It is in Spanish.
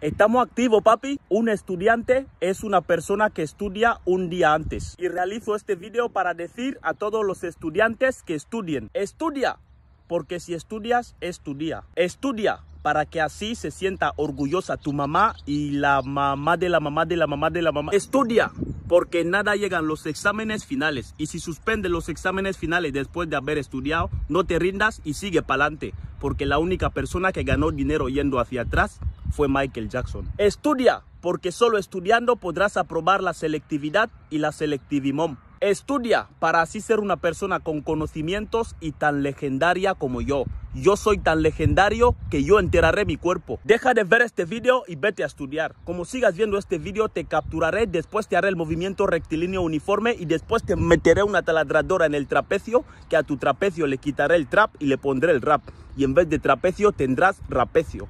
Estamos activos, papi. Un estudiante es una persona que estudia un día antes. Y realizo este video para decir a todos los estudiantes que estudien. Estudia, porque si estudias, estudia. Estudia para que así se sienta orgullosa tu mamá y la mamá de la mamá de la mamá de la mamá. Estudia, porque nada llegan los exámenes finales. Y si suspende los exámenes finales después de haber estudiado, no te rindas y sigue para adelante. Porque la única persona que ganó dinero yendo hacia atrás fue Michael Jackson. Estudia, porque solo estudiando podrás aprobar la selectividad y la selectivimom. Estudia para así ser una persona con conocimientos y tan legendaria como yo. Yo soy tan legendario que yo enteraré mi cuerpo. Deja de ver este video y vete a estudiar. Como sigas viendo este video te capturaré, después te haré el movimiento rectilíneo uniforme y después te meteré una taladradora en el trapecio que a tu trapecio le quitaré el trap y le pondré el rap. Y en vez de trapecio tendrás rapecio.